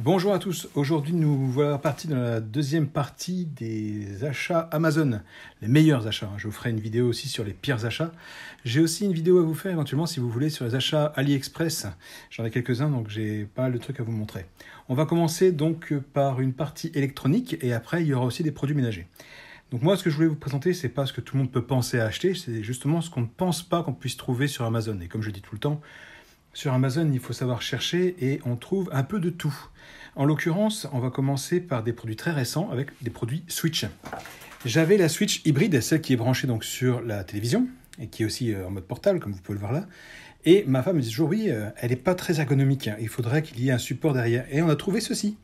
Bonjour à tous, aujourd'hui nous voilà partis dans la deuxième partie des achats Amazon, les meilleurs achats. Hein. Je vous ferai une vidéo aussi sur les pires achats. J'ai aussi une vidéo à vous faire éventuellement si vous voulez sur les achats AliExpress. J'en ai quelques-uns donc j'ai pas le truc à vous montrer. On va commencer donc par une partie électronique et après il y aura aussi des produits ménagers. Donc moi, ce que je voulais vous présenter, c'est pas ce que tout le monde peut penser à acheter, c'est justement ce qu'on ne pense pas qu'on puisse trouver sur Amazon. Et comme je dis tout le temps, sur Amazon, il faut savoir chercher et on trouve un peu de tout. En l'occurrence, on va commencer par des produits très récents avec des produits Switch. J'avais la Switch hybride, celle qui est branchée donc sur la télévision et qui est aussi euh, en mode portable, comme vous pouvez le voir là. Et ma femme me dit toujours oui, euh, elle n'est pas très ergonomique. Hein. Il faudrait qu'il y ait un support derrière. Et on a trouvé ceci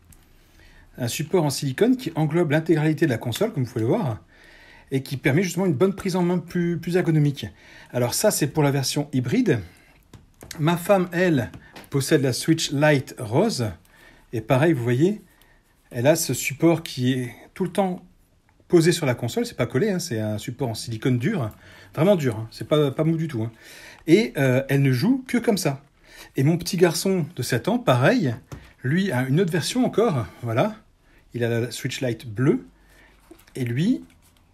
un support en silicone qui englobe l'intégralité de la console, comme vous pouvez le voir, et qui permet justement une bonne prise en main plus, ergonomique. Alors ça, c'est pour la version hybride. Ma femme, elle, possède la Switch Lite rose, et pareil, vous voyez, elle a ce support qui est tout le temps posé sur la console, c'est pas collé, hein, c'est un support en silicone dur, vraiment dur, hein. c'est pas, pas mou du tout. Hein. Et euh, elle ne joue que comme ça. Et mon petit garçon de 7 ans, pareil, lui a une autre version encore, voilà, il a la Switch Lite bleue, et lui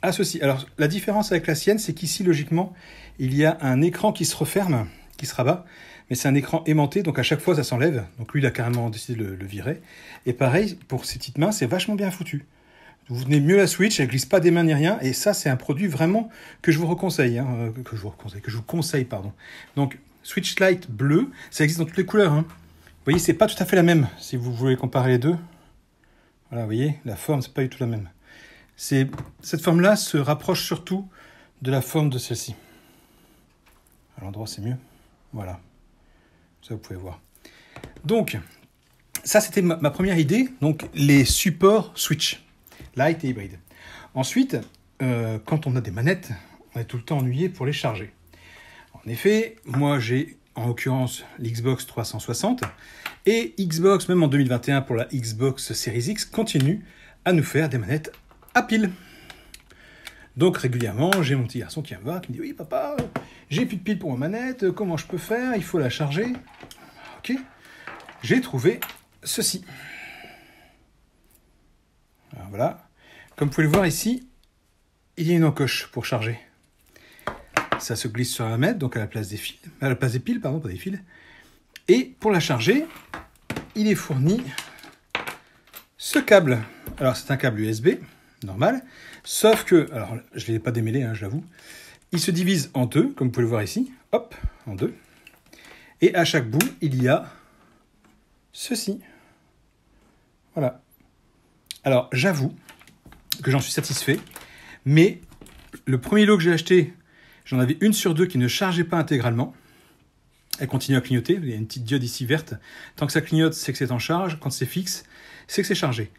a ceci. Alors la différence avec la sienne, c'est qu'ici, logiquement, il y a un écran qui se referme, qui se rabat, mais c'est un écran aimanté, donc à chaque fois, ça s'enlève. Donc lui, il a carrément décidé de le, virer. Et pareil, pour ses petites mains, c'est vachement bien foutu. Vous venez mieux la Switch, elle glisse pas des mains ni rien, et ça c'est un produit vraiment que je vous reconseille, hein, euh, que je vous conseille, que je vous conseille pardon. Donc Switch Lite bleue, ça existe dans toutes les couleurs. Hein. Vous voyez, c'est pas tout à fait la même si vous voulez comparer les deux vous voyez, la forme, c'est pas du tout la même. C'est, cette forme-là se rapproche surtout de la forme de celle-ci. À l'endroit, c'est mieux. Voilà. Ça, vous pouvez voir. Donc, ça, c'était ma, première idée. Donc, les supports switch, light et hybride. Ensuite, euh, quand on a des manettes, on est tout le temps ennuyé pour les charger. En effet, moi, j'ai en l'occurrence l'Xbox 360, et Xbox, même en 2021 pour la Xbox Series X, continue à nous faire des manettes à pile. Donc régulièrement, j'ai mon petit garçon qui me va qui me dit Oui, papa, j'ai plus de pile pour ma manette, comment je peux faire Il faut la charger. Ok, j'ai trouvé ceci. voilà, comme vous pouvez le voir ici, il y a une encoche pour charger ça se glisse sur la mètre, donc à la place des fils, à la place des piles, pardon, pas des fils. Et pour la charger, il est fourni ce câble. Alors c'est un câble USB, normal, sauf que, alors je ne l'ai pas démêlé, hein, je l'avoue, il se divise en deux, comme vous pouvez le voir ici, hop, en deux. Et à chaque bout, il y a ceci. Voilà. Alors j'avoue que j'en suis satisfait, mais le premier lot que j'ai acheté J'en avais une sur deux qui ne chargeait pas intégralement. Elle continue à clignoter. Il y a une petite diode ici verte. Tant que ça clignote, c'est que c'est en charge. Quand c'est fixe, c'est que c'est chargé.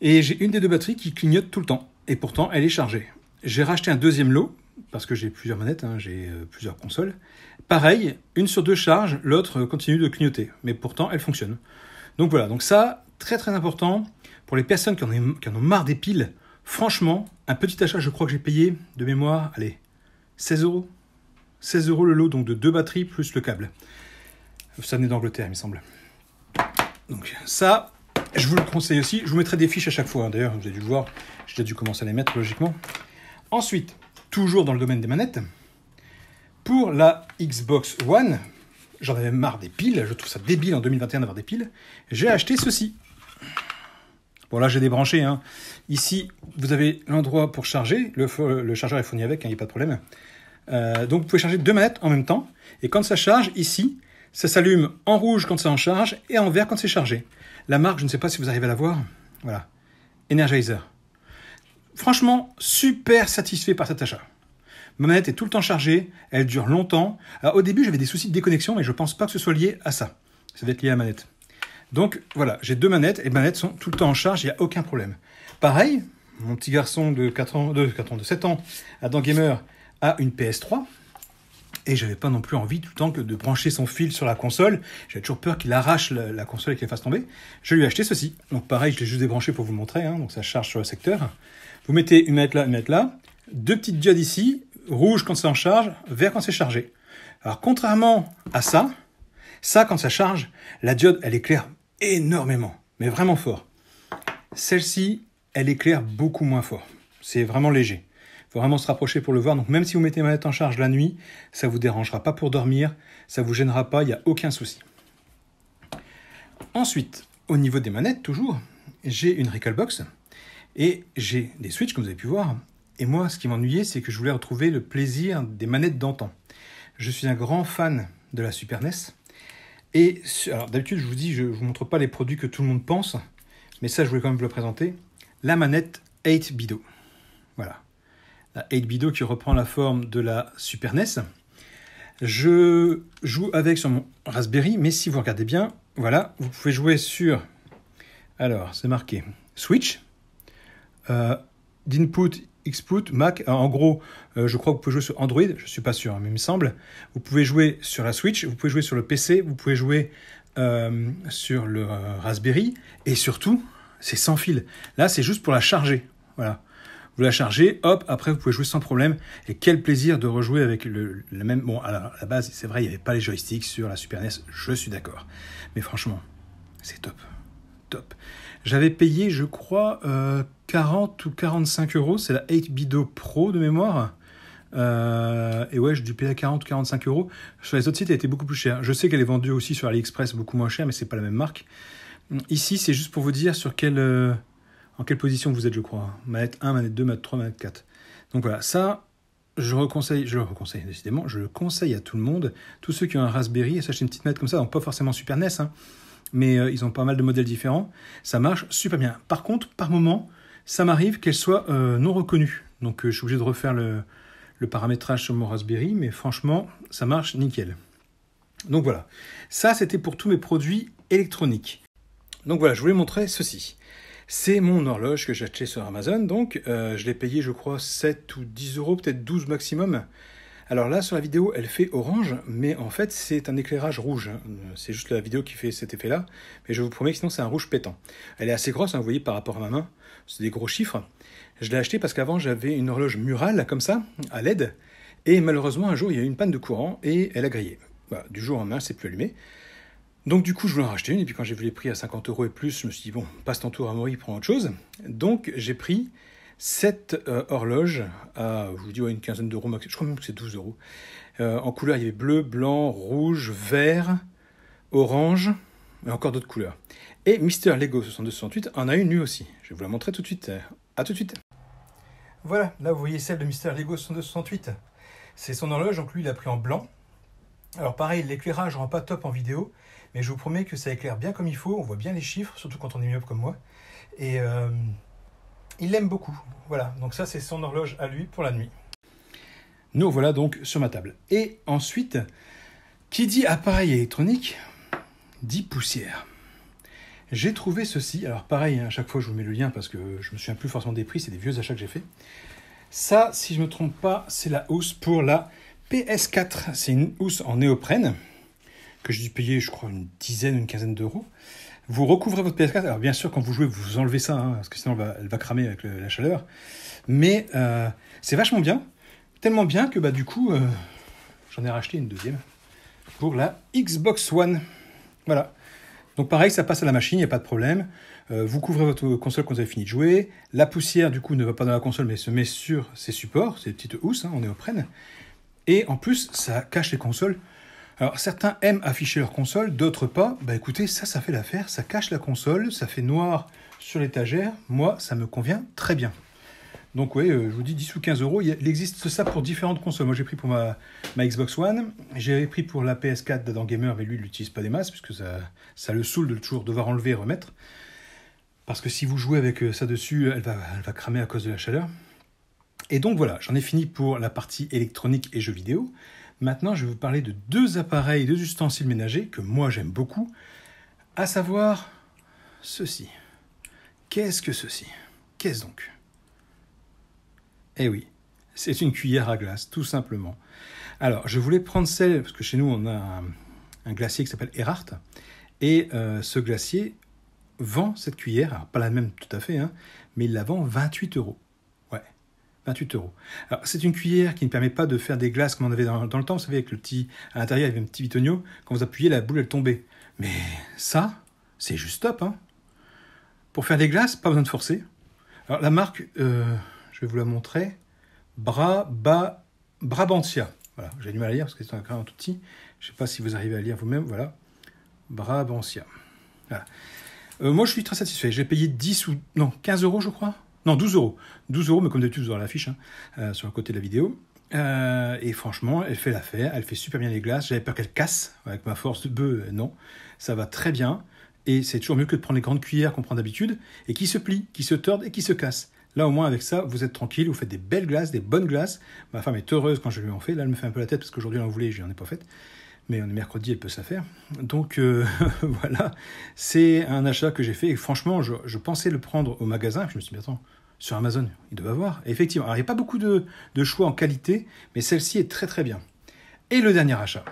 Et j'ai une des deux batteries qui clignote tout le temps. Et pourtant, elle est chargée. J'ai racheté un deuxième lot parce que j'ai plusieurs manettes, hein, j'ai euh, plusieurs consoles. Pareil, une sur deux charge, l'autre euh, continue de clignoter, mais pourtant elle fonctionne. Donc voilà, donc ça, très très important, pour les personnes qui en, qui en ont marre des piles, franchement, un petit achat, je crois que j'ai payé de mémoire, allez, 16 euros. 16 euros le lot donc de deux batteries plus le câble. Ça venait d'Angleterre, il me semble. Donc ça, je vous le conseille aussi. Je vous mettrai des fiches à chaque fois. Hein. D'ailleurs, vous avez dû voir, j'ai déjà dû commencer à les mettre logiquement. Ensuite, toujours dans le domaine des manettes, pour la Xbox One, j'en avais marre des piles, je trouve ça débile en 2021 d'avoir des piles, j'ai acheté ceci. Bon, là, j'ai débranché. Hein. Ici, vous avez l'endroit pour charger. Le, chargeur est fourni avec, hein, il n'y a pas de problème. Euh, donc, vous pouvez charger deux manettes en même temps. Et quand ça charge, ici, ça s'allume en rouge quand ça en charge et en vert quand c'est chargé. La marque, je ne sais pas si vous arrivez à la voir. Voilà. Energizer. Franchement, super satisfait par cet achat. Ma manette est tout le temps chargée, elle dure longtemps. au début, j'avais des soucis de déconnexion, mais je ne pense pas que ce soit lié à ça. Ça va être lié à la manette. Donc voilà, j'ai deux manettes et les manettes sont tout le temps en charge, il n'y a aucun problème. Pareil, mon petit garçon de 4 ans, de, 7 ans, Adam Gamer, a une PS3. Et j'avais pas non plus envie tout le temps que de brancher son fil sur la console. J'avais toujours peur qu'il arrache la, console et qu'elle fasse tomber. Je lui ai acheté ceci. Donc pareil, je l'ai juste débranché pour vous montrer. Hein, donc ça charge sur le secteur. Vous mettez une manette là, une manette là. Deux petites diodes ici. Rouge quand c'est en charge, vert quand c'est chargé. Alors contrairement à ça, ça quand ça charge, la diode elle éclaire énormément, mais vraiment fort. Celle-ci, elle éclaire beaucoup moins fort. C'est vraiment léger. Il faut vraiment se rapprocher pour le voir. Donc même si vous mettez manette en charge la nuit, ça ne vous dérangera pas pour dormir, ça ne vous gênera pas, il n'y a aucun souci. Ensuite, au niveau des manettes, toujours, j'ai une Box et j'ai des switches, comme vous avez pu voir. Et moi, ce qui m'ennuyait, c'est que je voulais retrouver le plaisir des manettes d'antan. Je suis un grand fan de la Super NES et d'habitude, je vous dis, je ne vous montre pas les produits que tout le monde pense, mais ça, je voulais quand même vous le présenter. La manette 8 Bido. Voilà. La 8 Bido qui reprend la forme de la Super NES. Je joue avec sur mon Raspberry, mais si vous regardez bien, voilà, vous pouvez jouer sur. Alors, c'est marqué Switch. Euh, d'input Xbox, Mac. Euh, en gros, euh, je crois que vous pouvez jouer sur Android, je ne suis pas sûr, mais il me semble. Vous pouvez jouer sur la Switch, vous pouvez jouer sur le PC, vous pouvez jouer euh, sur le Raspberry. Et surtout, c'est sans fil. Là, c'est juste pour la charger. Voilà. Vous la chargez, hop, après vous pouvez jouer sans problème. Et quel plaisir de rejouer avec le, même. Bon, à la base, c'est vrai, il n'y avait pas les joysticks sur la Super NES, je suis d'accord. Mais franchement, c'est top. Top. J'avais payé, je crois, 40 ou 45 euros. C'est la 8 Bido Pro de mémoire. Euh, et ouais, je payé à 40 ou 45 euros. Sur les autres sites, elle était beaucoup plus chère. Je sais qu'elle est vendue aussi sur AliExpress beaucoup moins cher, mais c'est pas la même marque. Ici, c'est juste pour vous dire sur quelle, euh, en quelle position vous êtes, je crois. Manette 1, manette 2, manette 3, manette 4. Donc voilà, ça, je reconseille, je le reconseille décidément, je le conseille à tout le monde. Tous ceux qui ont un Raspberry et s'achètent une petite manette comme ça, donc pas forcément Super NES, hein. mais euh, ils ont pas mal de modèles différents. Ça marche super bien. Par contre, par moment, ça m'arrive qu'elle soit euh, non reconnue. Donc euh, je suis obligé de refaire le, paramétrage sur mon Raspberry, mais franchement, ça marche nickel. Donc voilà, ça c'était pour tous mes produits électroniques. Donc voilà, je voulais montrer ceci. C'est mon horloge que j'ai acheté sur Amazon, donc euh, je l'ai payé je crois 7 ou 10 euros, peut-être 12 maximum. Alors là, sur la vidéo, elle fait orange, mais en fait, c'est un éclairage rouge. Hein. C'est juste la vidéo qui fait cet effet-là, mais je vous promets que sinon, c'est un rouge pétant. Elle est assez grosse, hein, vous voyez, par rapport à ma main. C'est des gros chiffres. Je l'ai acheté parce qu'avant, j'avais une horloge murale, comme ça, à LED, et malheureusement, un jour, il y a eu une panne de courant et elle a grillé. Bah, du jour au lendemain, c'est plus allumé. Donc du coup, je voulais en racheter une, et puis quand j'ai vu les prix à 50 euros et plus, je me suis dit, bon, passe ton tour à Maury, prends autre chose. Donc j'ai pris cette euh, horloge, à, je vous dis, une quinzaine d'euros, je crois même que c'est 12 euros. Euh, en couleur, il y avait bleu, blanc, rouge, vert, orange, et encore d'autres couleurs. Et Mister Lego 6268 en a une lui aussi. Je vais vous la montrer tout de suite. A tout de suite. Voilà, là vous voyez celle de Mister Lego 6268. C'est son horloge, donc lui il l'a pris en blanc. Alors pareil, l'éclairage rend pas top en vidéo, mais je vous promets que ça éclaire bien comme il faut, on voit bien les chiffres, surtout quand on est mieux comme moi. Et euh, il l'aime beaucoup. Voilà, donc ça c'est son horloge à lui pour la nuit. Nous voilà donc sur ma table. Et ensuite, qui dit appareil électronique dit poussière. J'ai trouvé ceci, alors pareil, hein, à chaque fois je vous mets le lien parce que je me souviens plus forcément des prix, c'est des vieux achats que j'ai fait. Ça, si je ne me trompe pas, c'est la housse pour la PS4. C'est une housse en néoprène que j'ai dû payer, je crois, une dizaine, une quinzaine d'euros. Vous recouvrez votre PS4. Alors bien sûr, quand vous jouez, vous enlevez ça, hein, parce que sinon elle va, cramer avec la chaleur. Mais euh, c'est vachement bien. Tellement bien que bah, du coup, euh, j'en ai racheté une deuxième pour la Xbox One. Voilà. Donc pareil, ça passe à la machine, il n'y a pas de problème. Euh, vous couvrez votre console quand vous avez fini de jouer. La poussière, du coup, ne va pas dans la console, mais se met sur ses supports, ses petites housses hein, est au prenne. Et en plus, ça cache les consoles alors certains aiment afficher leur console, d'autres pas. Bah écoutez, ça, ça fait l'affaire, ça cache la console, ça fait noir sur l'étagère. Moi, ça me convient très bien. Donc oui, euh, je vous dis 10 ou 15 euros. Il existe ça pour différentes consoles. Moi j'ai pris pour ma, Xbox One, j'avais pris pour la PS4 d'Adam Gamer, mais lui il l'utilise pas des masses, puisque ça, ça le saoule de toujours devoir enlever et remettre. Parce que si vous jouez avec euh, ça dessus, elle va cramer à cause de la chaleur. Et donc voilà, j'en ai fini pour la partie électronique et jeux vidéo. Maintenant, je vais vous parler de deux appareils, deux ustensiles ménagers que moi j'aime beaucoup, à savoir ceci. Qu'est-ce que ceci Qu'est-ce donc Eh oui, c'est une cuillère à glace, tout simplement. Alors, je voulais prendre celle, parce que chez nous, on a un, glacier qui s'appelle Erhardt, et euh, ce glacier vend cette cuillère, pas la même tout à fait, hein, mais il la vend 28 euros. 28 euros. Alors, C'est une cuillère qui ne permet pas de faire des glaces comme on avait dans, le temps. Vous savez, avec le petit, à l'intérieur, il y avait un petit bitonio. Quand vous appuyez, la boule, elle tombait. Mais ça, c'est juste top. Hein. Pour faire des glaces, pas besoin de forcer. Alors, la marque, euh, je vais vous la montrer. Brabantia. Voilà, j'ai du mal à lire parce que c'est un en tout petit. Je ne sais pas si vous arrivez à lire vous-même. Voilà. Brabantia. Euh, moi, je suis très satisfait. J'ai payé 10 ou non, 15 euros, je crois, non, 12 euros. 12 euros, mais comme d'habitude, vous aurez l'affiche hein, euh, sur le côté de la vidéo. Euh, et franchement, elle fait l'affaire, elle fait super bien les glaces. J'avais peur qu'elle casse avec ma force de bœuf, euh, non. Ça va très bien. Et c'est toujours mieux que de prendre les grandes cuillères qu'on prend d'habitude et qui se plient, qui se tordent et qui se cassent. Là, au moins, avec ça, vous êtes tranquille, vous faites des belles glaces, des bonnes glaces. Ma femme est heureuse quand je lui en fais. Là, elle me fait un peu la tête parce qu'aujourd'hui, elle en voulait, je n'en ai pas fait mais on est mercredi, elle peut ça faire. Donc euh, voilà, c'est un achat que j'ai fait. Et franchement, je, pensais le prendre au magasin. je me suis dit, attends, sur Amazon, il doit avoir. effectivement, il n'y a pas beaucoup de, de, choix en qualité, mais celle-ci est très très bien. Et le dernier achat.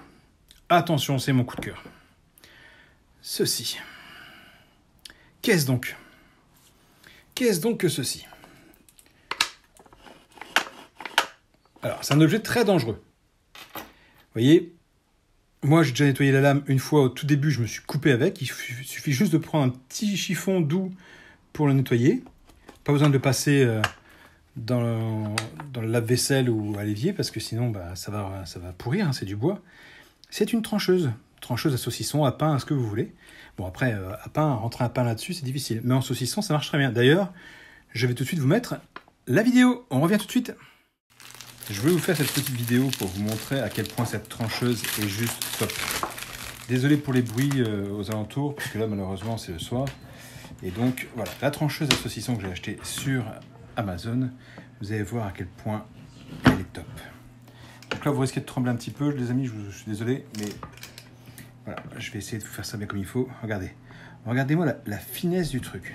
Attention, c'est mon coup de cœur. Ceci. Qu'est-ce donc Qu'est-ce donc que ceci Alors, c'est un objet très dangereux. Vous voyez, moi, j'ai déjà nettoyé la lame une fois au tout début, je me suis coupé avec. Il suffit juste de prendre un petit chiffon doux pour le nettoyer. Pas besoin de le passer euh, dans le, dans le lave-vaisselle ou à l'évier parce que sinon, bah, ça, va, ça va pourrir, hein, c'est du bois. C'est une trancheuse. Trancheuse à saucisson, à pain, à ce que vous voulez. Bon, après, euh, à pain, rentrer un pain là-dessus, c'est difficile. Mais en saucisson, ça marche très bien. D'ailleurs, je vais tout de suite vous mettre la vidéo. On revient tout de suite. Je vais vous faire cette petite vidéo pour vous montrer à quel point cette trancheuse est juste top. Désolé pour les bruits euh, aux alentours, puisque là malheureusement c'est le soir. Et donc voilà, la trancheuse à saucisson que j'ai achetée sur Amazon, vous allez voir à quel point elle est top. Donc là vous risquez de trembler un petit peu, les amis, je, vous, suis désolé, mais voilà, je vais essayer de vous faire ça bien comme il faut. Regardez, regardez-moi la, finesse du truc.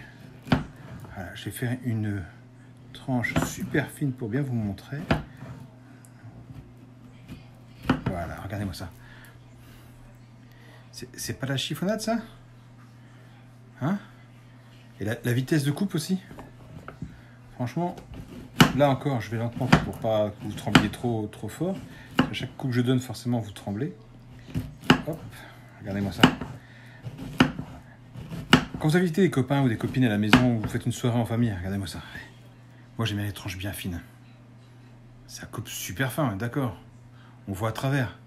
Voilà, je vais faire une tranche super fine pour bien vous montrer. regardez-moi ça. C'est pas la chiffonnade, ça Hein Et la, vitesse de coupe aussi Franchement, là encore, je vais lentement pour pas que vous trembliez trop, trop fort. À chaque coupe que je donne, forcément, vous tremblez. Hop, regardez-moi ça. Quand vous invitez des copains ou des copines à la maison, vous faites une soirée en famille, regardez-moi ça. Moi, j'aime bien les tranches bien fines. Ça coupe super fin, d'accord. On voit à travers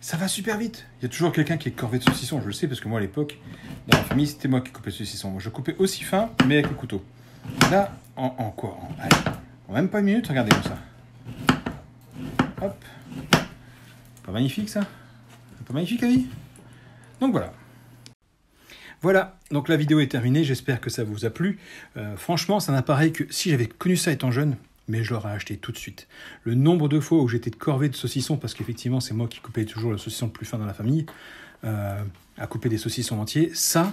ça va super vite. Il y a toujours quelqu'un qui est corvé de saucisson, je le sais, parce que moi à l'époque, dans la famille, c'était moi qui coupais le saucisson. Moi, je coupais aussi fin, mais avec le couteau. Là, en, quoi en, même pas une minute, regardez comme ça. Hop. Pas magnifique ça Pas magnifique la vie Donc voilà. Voilà, donc la vidéo est terminée, j'espère que ça vous a plu. Franchement, euh, franchement, ça appareil que si j'avais connu ça étant jeune, mais je l'aurais acheté tout de suite. Le nombre de fois où j'étais de corvée de saucissons, parce qu'effectivement c'est moi qui coupais toujours le saucisson le plus fin dans la famille, euh, à couper des saucissons entiers, ça,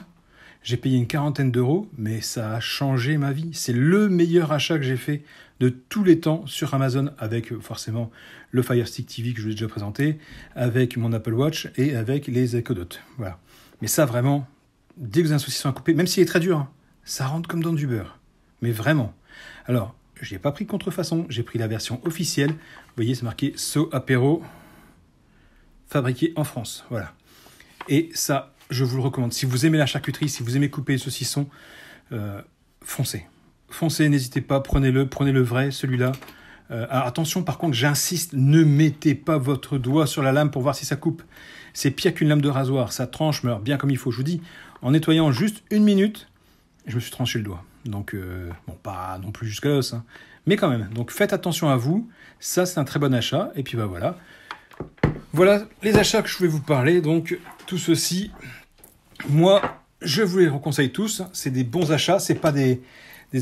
j'ai payé une quarantaine d'euros, mais ça a changé ma vie. C'est le meilleur achat que j'ai fait de tous les temps sur Amazon, avec forcément le Fire Stick TV que je vous ai déjà présenté, avec mon Apple Watch et avec les Echo Dot. Voilà. Mais ça, vraiment, dès que vous avez un saucisson à couper, même s'il est très dur, hein, ça rentre comme dans du beurre. Mais vraiment. Alors, n'ai pas pris contrefaçon, j'ai pris la version officielle. Vous voyez, c'est marqué So Apéro fabriqué en France. Voilà. Et ça, je vous le recommande. Si vous aimez la charcuterie, si vous aimez couper les saucissons, euh, foncez. Foncez, n'hésitez pas, prenez-le, prenez le vrai, celui-là. Euh, attention, par contre, j'insiste, ne mettez pas votre doigt sur la lame pour voir si ça coupe. C'est pire qu'une lame de rasoir, ça tranche, meurt bien comme il faut, je vous dis. En nettoyant juste une minute, je me suis tranché le doigt. Donc, euh, bon, pas non plus jusqu'à l'os, hein. mais quand même. Donc, faites attention à vous. Ça, c'est un très bon achat. Et puis, bah voilà. Voilà les achats que je voulais vous parler. Donc, tout ceci, moi, je vous les reconseille tous. C'est des bons achats. C'est pas des,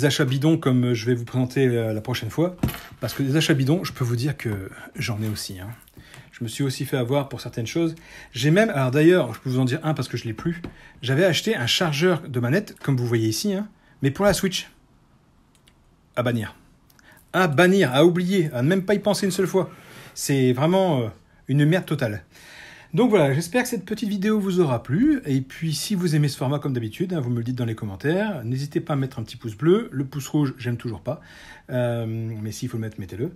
achats bidons comme je vais vous présenter euh, la prochaine fois. Parce que des achats bidons, je peux vous dire que j'en ai aussi. Hein. Je me suis aussi fait avoir pour certaines choses. J'ai même, alors d'ailleurs, je peux vous en dire un parce que je l'ai plus. J'avais acheté un chargeur de manette, comme vous voyez ici, hein, mais pour la Switch. À bannir. À bannir, à oublier, à ne même pas y penser une seule fois. C'est vraiment euh, une merde totale. Donc voilà, j'espère que cette petite vidéo vous aura plu. Et puis si vous aimez ce format comme d'habitude, hein, vous me le dites dans les commentaires. N'hésitez pas à mettre un petit pouce bleu. Le pouce rouge, j'aime toujours pas. Euh, mais s'il faut le mettre, mettez-le.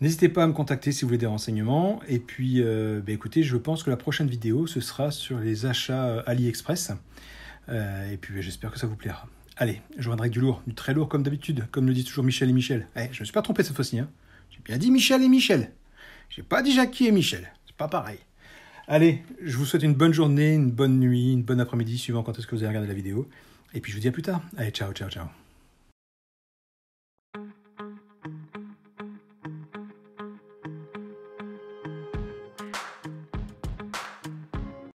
N'hésitez pas à me contacter si vous voulez des renseignements. Et puis, euh, bah, écoutez, je pense que la prochaine vidéo, ce sera sur les achats euh, AliExpress. Euh, et puis, bah, j'espère que ça vous plaira. Allez, je rendrai du lourd, du très lourd comme d'habitude, comme le disent toujours Michel et Michel. Eh, je ne me suis pas trompé cette fois-ci. Hein. J'ai bien dit Michel et Michel. J'ai pas dit qui et Michel. C'est pas pareil. Allez, je vous souhaite une bonne journée, une bonne nuit, une bonne après-midi, suivant quand est-ce que vous allez regarder la vidéo. Et puis je vous dis à plus tard. Allez, ciao, ciao, ciao.